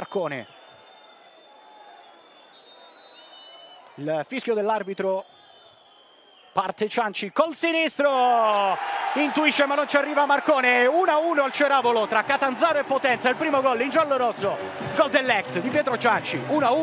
Marcone. Il fischio dell'arbitro parte Cianci col sinistro intuisce ma non ci arriva Marcone 1-1 al Ceravolo tra Catanzaro e Potenza il primo gol in giallo rosso gol dell'ex di Pietro Cianci 1-1